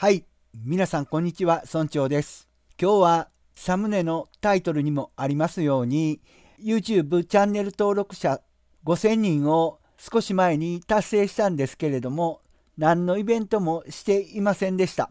はい。皆さん、こんにちは。村長です。今日はサムネのタイトルにもありますように、YouTube チャンネル登録者5000人を少し前に達成したんですけれども、何のイベントもしていませんでした。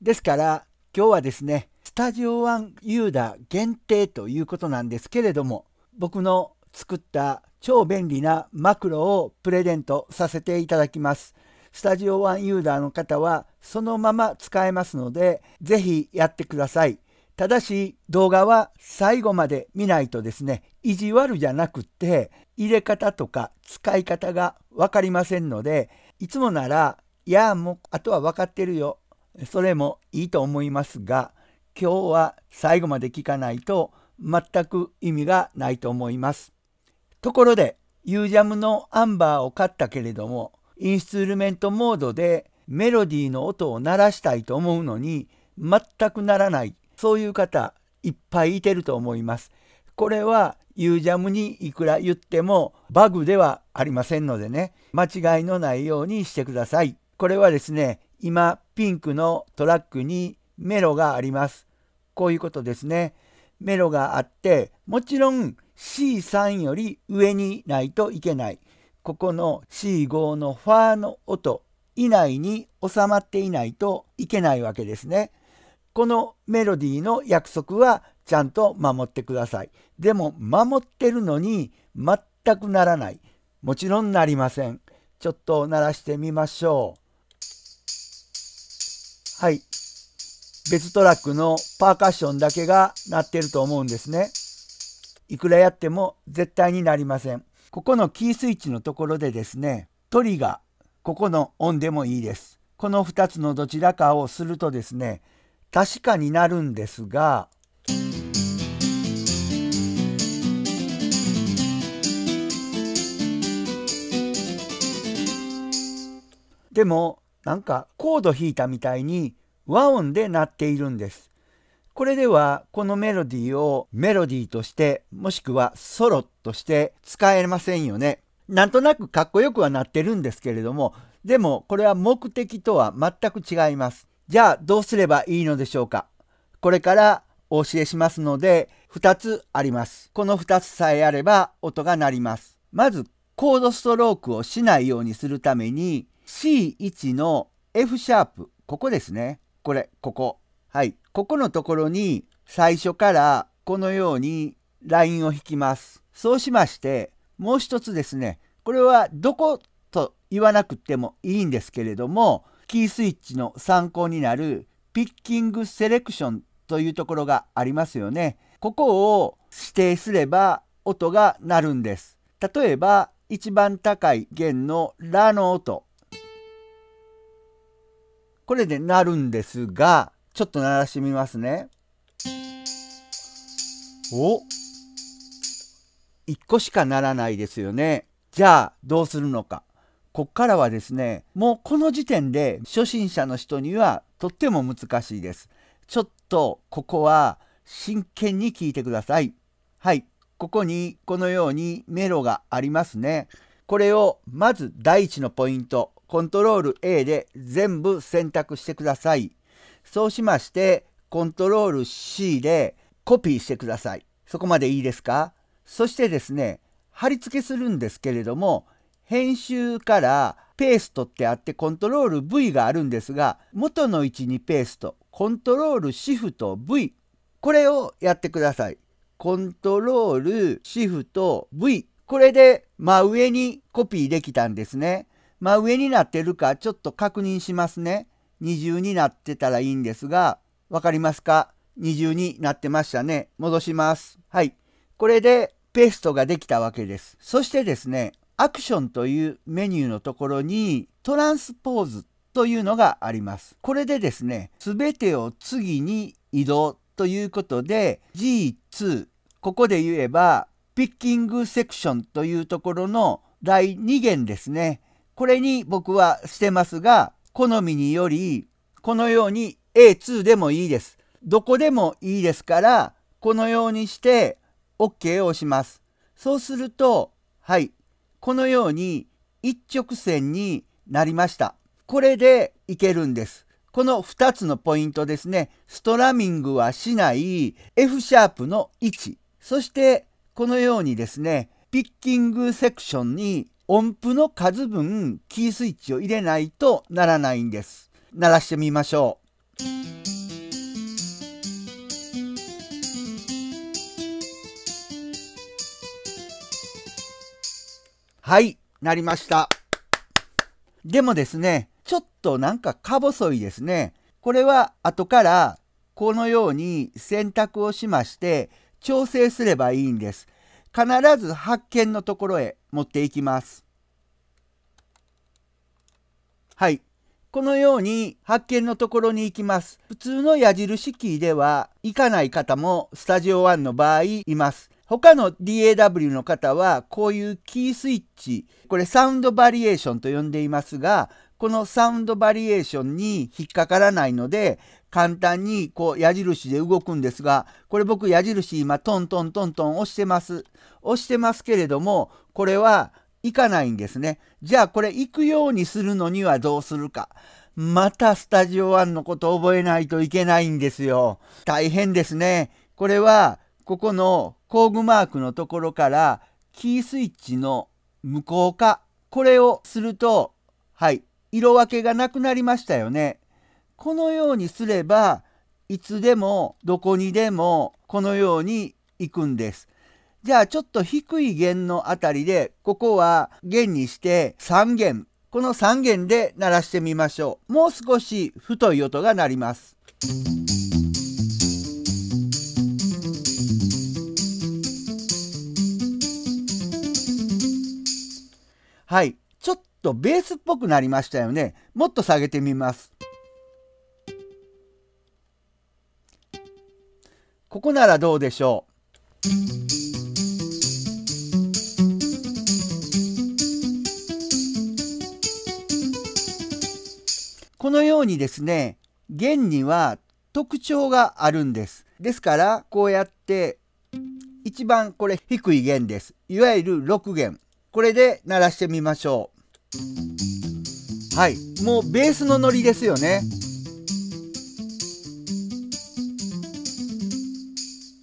ですから、今日はですね、スタジオンユーダ限定ということなんですけれども、僕の作った超便利なマクロをプレゼントさせていただきます。スタジオワンユーザーの方はそのまま使えますので、ぜひやってください。ただし動画は最後まで見ないとですね、意地悪じゃなくって入れ方とか使い方が分かりませんので、いつもなら、いやもうあとは分かってるよ。それもいいと思いますが、今日は最後まで聞かないと全く意味がないと思います。ところで、ユージャムのアンバーを買ったけれども、インストゥルメントモードでメロディーの音を鳴らしたいと思うのに全くならないそういう方いっぱいいてると思います。これはユージャムにいくら言ってもバグではありませんのでね間違いのないようにしてください。これはですね今ピンクのトラックにメロがあります。こういうことですね。メロがあってもちろん C3 より上にないといけない。ここの C5 のファーの音以内に収まっていないといけないわけですね。このメロディーの約束はちゃんと守ってください。でも守ってるのに全くならない。もちろんなりません。ちょっと鳴らしてみましょう。はい。別トラックのパーカッションだけが鳴ってると思うんですね。いくらやっても絶対になりません。ここのキースイッチのところでですねトリガーここのオンでもいいです。この2つのどちらかをするとですね確かになるんですがでもなんかコード弾いたみたいに和音で鳴っているんです。これではこのメロディーをメロディーとしてもしくはソロとして使えませんよね。なんとなくかっこよくはなってるんですけれどもでもこれは目的とは全く違います。じゃあどうすればいいのでしょうか。これからお教えしますので2つあります。この2つさえあれば音が鳴ります。まずコードストロークをしないようにするために C1 の F シャープここですね。これここ。はい。ここのところに最初からこのようにラインを引きます。そうしまして、もう一つですね、これはどこと言わなくてもいいんですけれども、キースイッチの参考になるピッキングセレクションというところがありますよね。ここを指定すれば音が鳴るんです。例えば、一番高い弦のラの音。これで鳴るんですが、ちょっと鳴らしてみますね。お1個しかならないですよね。じゃあどうするのか。こっからはですね、もうこの時点で初心者の人にはとっても難しいです。ちょっとここは真剣に聞いてください。はい、ここにこのようにメロがありますね。これをまず第1のポイント、コントロール A で全部選択してください。そうしまして、コントロール C でコピーしてください。そこまでいいですかそしてですね、貼り付けするんですけれども、編集からペーストってあってコントロール V があるんですが、元の位置にペースト、コントロールシフト V、これをやってください。コントロールシフト V、これで真上にコピーできたんですね。真上になってるかちょっと確認しますね。二重になってたらいいんですが、わかりますか二重になってましたね。戻します。はい。これでペーストができたわけです。そしてですね、アクションというメニューのところにトランスポーズというのがあります。これでですね、すべてを次に移動ということで G2、ここで言えばピッキングセクションというところの第2弦ですね。これに僕はしてますが、好みにより、このように A2 でもいいです。どこでもいいですから、このようにして OK を押します。そうすると、はい、このように一直線になりました。これでいけるんです。この2つのポイントですね。ストラミングはしない F シャープの位置。そしてこのようにですね、ピッキングセクションに音符の数分キースイッチを入れないとならないんです。鳴らしてみましょう。はい、なりました。でもですね、ちょっとなんかか細いですね。これは後からこのように選択をしまして調整すればいいんです。必ず発見のところへ持っていきます。はい。このように発見のところに行きます。普通の矢印キーでは行かない方もスタジオ1の場合います。他の DAW の方はこういうキースイッチ、これサウンドバリエーションと呼んでいますが、このサウンドバリエーションに引っかからないので、簡単にこう矢印で動くんですが、これ僕矢印今トントントントン押してます。押してますけれども、これは行かないんですね。じゃあこれ行くようにするのにはどうするか。またスタジオンのこと覚えないといけないんですよ。大変ですね。これは、ここの工具マークのところからキースイッチの無効化。これをすると、はい、色分けがなくなりましたよね。このようにすればいつでもどこにでもこのように行くんです。じゃあちょっと低い弦のあたりでここは弦にして3弦この3弦で鳴らしてみましょう。もう少し太い音が鳴ります。はい。ちょっとベースっぽくなりましたよね。もっと下げてみます。ここならどうでしょうこのようにですね弦には特徴があるんです。ですからこうやって一番これ低い弦です。いわゆる6弦。これで鳴らしてみましょう。はい、もうベースのノリですよね。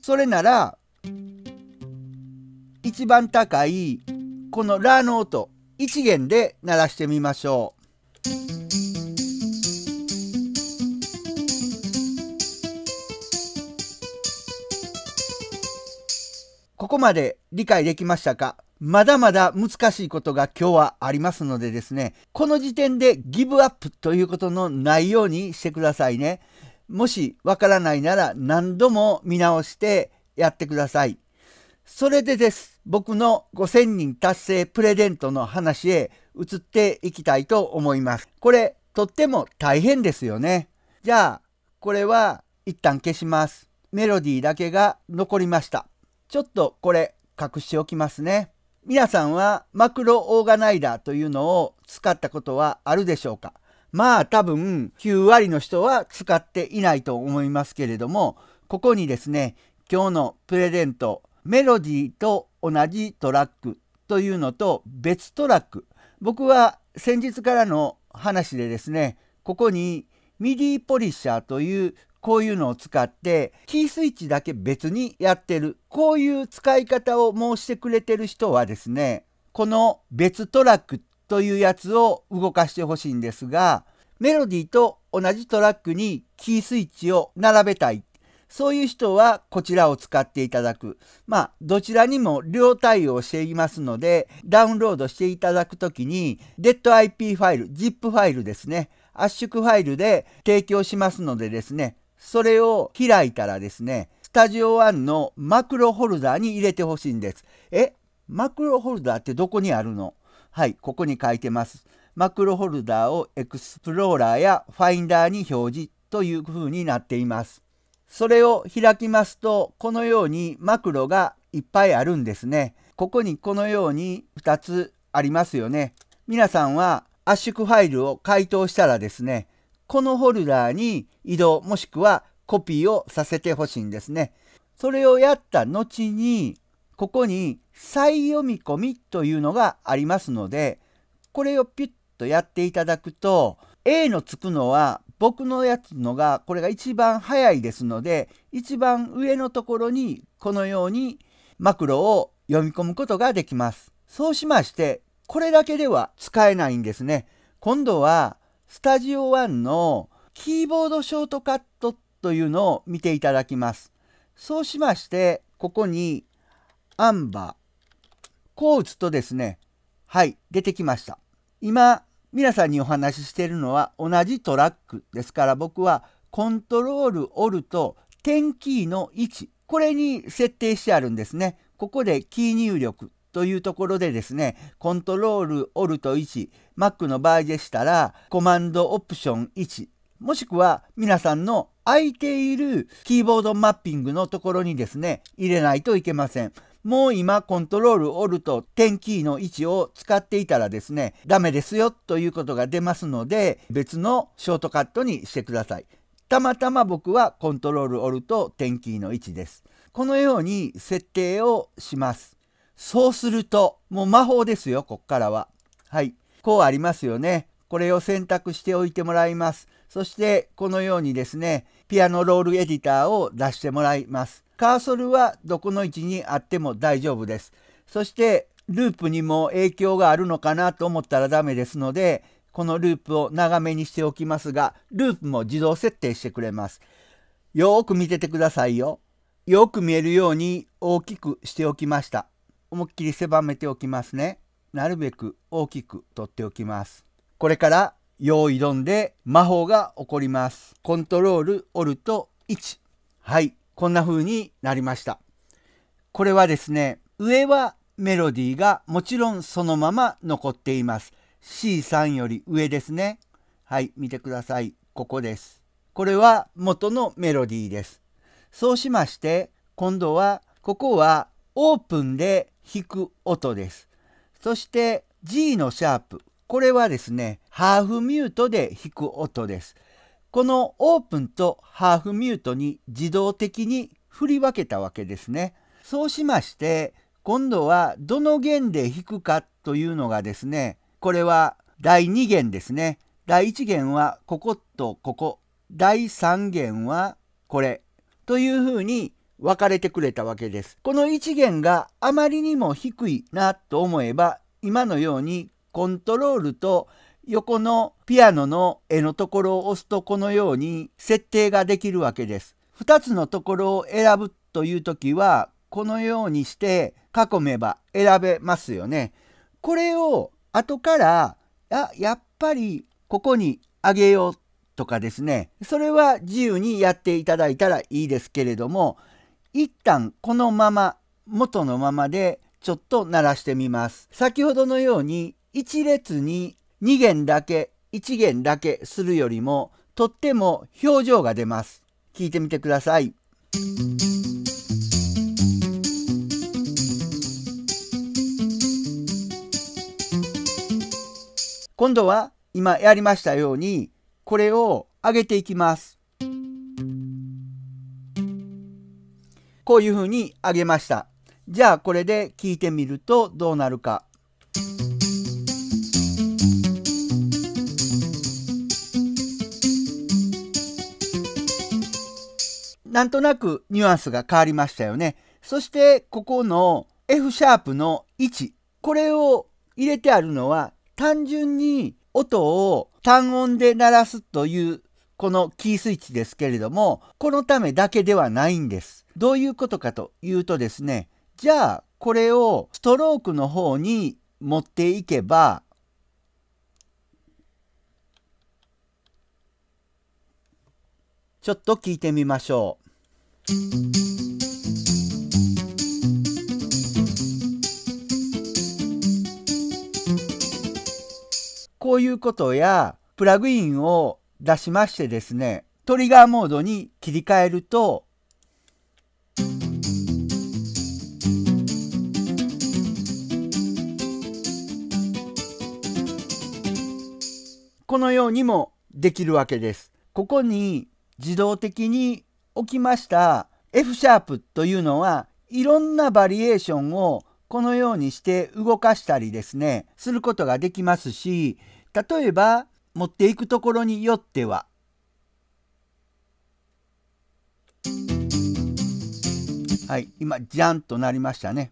それなら一番高いこのラの音1弦で鳴らしてみましょう。ここまで理解できましたかまだまだ難しいことが今日はありますのでですね、この時点でギブアップということのないようにしてくださいね。もしわからないなら何度も見直してやってください。それでです。僕の5000人達成プレゼントの話へ移っていきたいと思います。これ、とっても大変ですよね。じゃあ、これは一旦消します。メロディーだけが残りました。ちょっとこれ隠しておきますね。皆さんはマクロオーガナイザーというのを使ったことはあるでしょうかまあ多分9割の人は使っていないと思いますけれども、ここにですね、今日のプレゼント、メロディーと同じトラックというのと別トラック。僕は先日からの話でですね、ここにミディポリッシャーというこういうのを使ってキースイッチだけ別にやってるこういう使い方を申してくれてる人はですねこの別トラックというやつを動かしてほしいんですがメロディーと同じトラックにキースイッチを並べたい。そういう人はこちらを使っていただく。まあ、どちらにも両対応していますので、ダウンロードしていただくときに、DEADIP ファイル、ZIP ファイルですね。圧縮ファイルで提供しますのでですね、それを開いたらですね、スタジオ1のマクロホルダーに入れてほしいんです。えマクロホルダーってどこにあるのはい、ここに書いてます。マクロホルダーをエクスプローラーやファインダーに表示という風になっています。それを開きますと、このようにマクロがいっぱいあるんですね。ここにこのように2つありますよね。皆さんは圧縮ファイルを解凍したらですね、このホルダーに移動もしくはコピーをさせてほしいんですね。それをやった後に、ここに再読み込みというのがありますので、これをピュッとやっていただくと A のつくのは僕のやつのがこれが一番早いですので一番上のところにこのようにマクロを読み込むことができます。そうしましてこれだけでは使えないんですね。今度はスタジオ1のキーボードショートカットというのを見ていただきます。そうしましてここにアンバーこう打つとですねはい出てきました。今皆さんにお話ししているのは同じトラックですから僕はコントロールオルと点キーの位置これに設定してあるんですね。ここでキー入力というところでですねコントロールオルト1 Mac の場合でしたらコマンドオプション1もしくは皆さんの空いているキーボードマッピングのところにですね入れないといけません。もう今コントロールオルト10キーの位置を使っていたらですねダメですよということが出ますので別のショートカットにしてください。たまたま僕はコントロールオルト10キーの位置です。このように設定をします。そうするともう魔法ですよこっからは。はい。こうありますよね。これを選択しておいてもらいます。そしてこのようにですね、ピアノロールエディターを出してもらいます。カーソルはどこの位置にあっても大丈夫です。そしてループにも影響があるのかなと思ったらダメですのでこのループを長めにしておきますがループも自動設定してくれます。よーく見ててくださいよ。よく見えるように大きくしておきました。思いっきり狭めておきますね。なるべく大きく取っておきます。これから用意どんで魔法が起こります。コントロールオルト1。はい。こんな風になりました。これはですね、上はメロディーがもちろんそのまま残っています。C3 より上ですね。はい、見てください。ここです。これは元のメロディーです。そうしまして、今度は、ここはオープンで弾く音です。そして G のシャープ。これはですね、ハーフミュートで弾く音です。このオープンとハーフミュートに自動的に振り分けたわけですね。そうしまして今度はどの弦で弾くかというのがですねこれは第2弦ですね。第1弦はこことここ第3弦はこれというふうに分かれてくれたわけです。この1弦があまりにも低いなと思えば今のようにコントロールと横のピアノの絵のところを押すとこのように設定ができるわけです。2つのところを選ぶという時はこのようにして囲めば選べますよね。これを後からあやっぱりここにあげようとかですねそれは自由にやっていただいたらいいですけれども一旦このまま元のままでちょっと鳴らしてみます。先ほどのように1列に2弦だけ1弦だけするよりもとっても表情が出ます。聞いてみてください。今度は今やりましたようにこれを上げていきます。こういうふうに上げました。じゃあこれで聞いてみるとどうなるか。なんとなくニュアンスが変わりましたよね。そしてここの F シャープの位置。これを入れてあるのは単純に音を単音で鳴らすというこのキースイッチですけれどもこのためだけではないんです。どういうことかというとですねじゃあこれをストロークの方に持っていけばちょっと聞いてみましょう。こういうことやプラグインを出しましてですねトリガーモードに切り替えるとこのようにもできるわけです。ここに自動的に置きました F シャープというのはいろんなバリエーションをこのようにして動かしたりですねすることができますし例えば持っていくところによってははい今ジャンとなりましたね。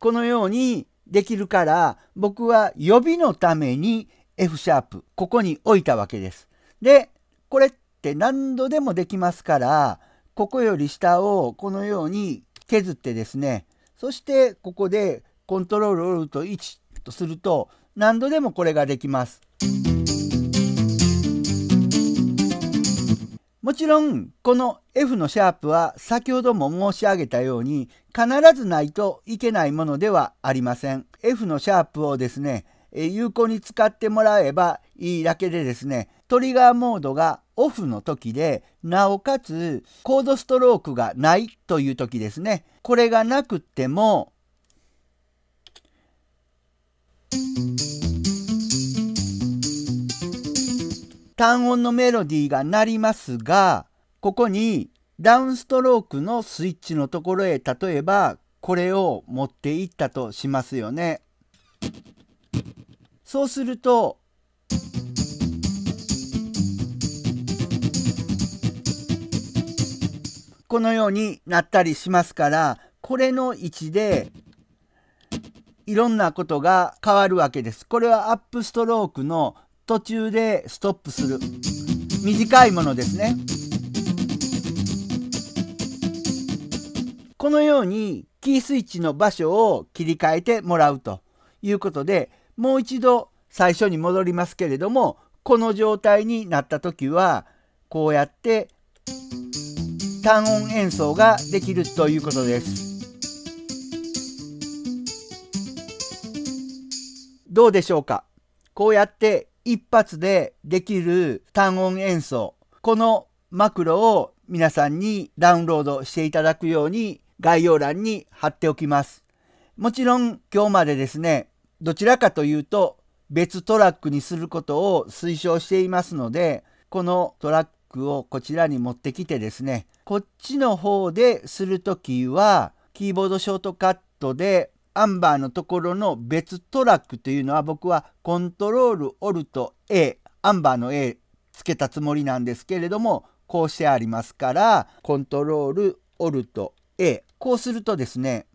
このようにできるから僕は予備のために F シャープここに置いたわけです。でこれっって何度でもできますからここより下をこのように削ってですねそしてここでコントロールオルト1とすると何度でもこれができます。もちろんこの F のシャープは先ほども申し上げたように必ずないといけないものではありません。F のシャープをですね有効に使ってもらえばいいだけでですねトリガーモードがオフの時でなおかつコードストロークがないという時ですねこれがなくても単音のメロディーが鳴りますがここにダウンストロークのスイッチのところへ例えばこれを持っていったとしますよね。そうするとこのようになったりしますからこれの位置でいろんなことが変わるわけです。これはアップストロークの途中でストップする短いものですね。このようにキースイッチの場所を切り替えてもらうということでもう一度最初に戻りますけれどもこの状態になった時はこうやって単音演奏ができるということです。どうでしょうかこうやって一発でできる単音演奏このマクロを皆さんにダウンロードしていただくように概要欄に貼っておきます。もちろん今日までですねどちらかというと別トラックにすることを推奨していますのでこのトラックをこちらに持ってきてですねこっちの方でする時はキーボードショートカットでアンバーのところの別トラックというのは僕はコントロールオルト A アンバーの A つけたつもりなんですけれどもこうしてありますからコントロールオルト A こうするとですね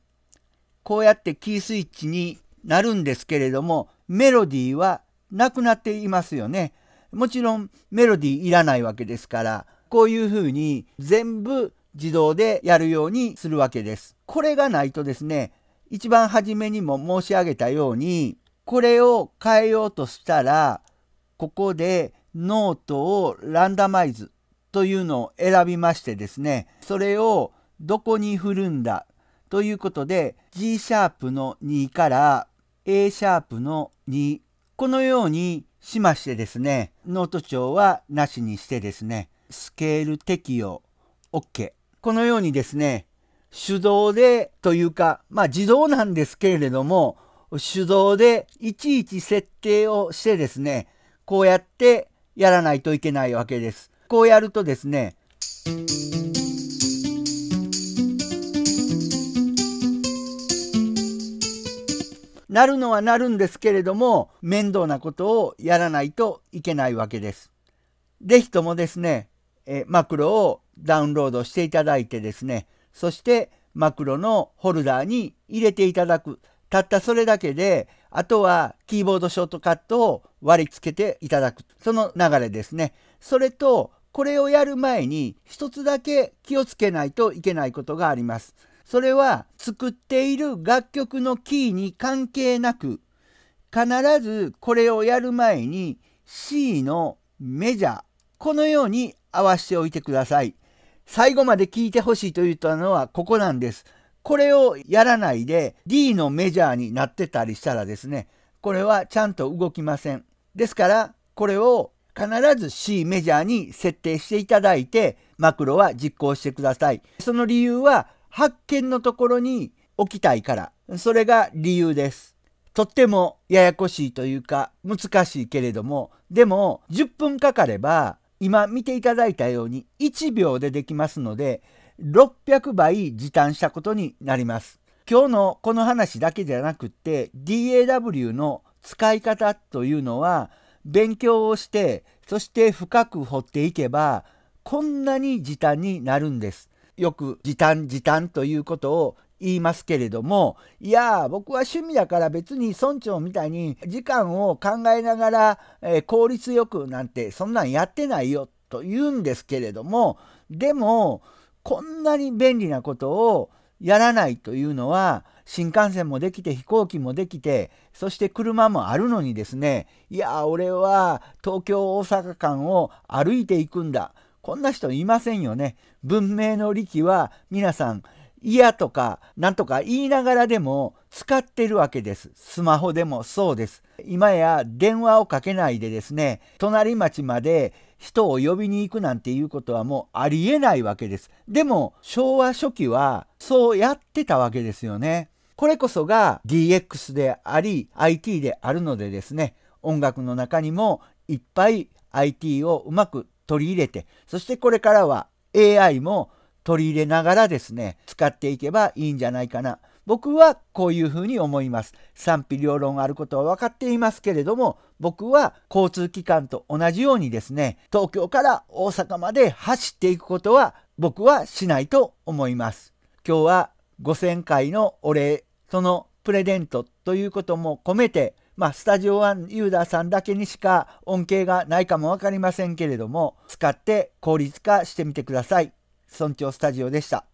こうやってキースイッチになるんですけれども、メロディーはなくなっていますよね。もちろんメロディーいらないわけですから、こういうふうに全部自動でやるようにするわけです。これがないとですね、一番初めにも申し上げたように、これを変えようとしたら、ここでノートをランダマイズというのを選びましてですね、それをどこに振るんだということで G シャープの2から A シャープの2このようにしましてですねノート帳はなしにしてですねスケール適用 OK このようにですね手動でというかまあ自動なんですけれども手動でいちいち設定をしてですねこうやってやらないといけないわけです。こうやるとですねなるのはなるんですけれども、面倒なことをやらないといけないわけです。是非ともですね、えマクロをダウンロードしていただいてですね、そしてマクロのホルダーに入れていただく。たったそれだけで、あとはキーボードショートカットを割り付けていただく。その流れですね。それと、これをやる前に一つだけ気をつけないといけないことがあります。それは作っている楽曲のキーに関係なく必ずこれをやる前に C のメジャーこのように合わしておいてください。最後まで聞いてほしいと言ったのはここなんです。これをやらないで D のメジャーになってたりしたらですね、これはちゃんと動きません。ですから、これを必ず C メジャーに設定していただいて、マクロは実行してください。その理由は、発見のところに置きたいから。それが理由です。とってもややこしいというか難しいけれども、でも10分かかれば今見ていただいたように1秒でできますので、600倍時短したことになります。今日のこの話だけじゃなくって DAW の使い方というのは勉強をしてそして深く掘っていけばこんなに時短になるんです。よく時短時短ということを言いますけれどもいや僕は趣味だから別に村長みたいに時間を考えながら、えー、効率よくなんてそんなんやってないよと言うんですけれどもでもこんなに便利なことをやらないというのは新幹線もできて飛行機もできてそして車もあるのにですねいや俺は東京大阪間を歩いていくんだこんな人いませんよね。文明の利器は皆さん嫌とかなんとか言いながらでも使ってるわけです。スマホでもそうです。今や電話をかけないでですね、隣町まで人を呼びに行くなんていうことはもうありえないわけです。でも昭和初期はそうやってたわけですよね。これこそが DX であり IT であるのでですね、音楽の中にもいっぱい IT をうまく取り入れて、そしてこれからは AI も取り入れながらですね、使っていけばいいんじゃないかな。僕はこういうふうに思います。賛否両論あることは分かっていますけれども、僕は交通機関と同じようにですね、東京から大阪まで走っていくことは僕はしないと思います。今日は5000回のお礼、そのプレゼントということも込めて、まあ、スタジオはユーザーさんだけにしか恩恵がないかも分かりませんけれども使って効率化してみてください。村長スタジオでした。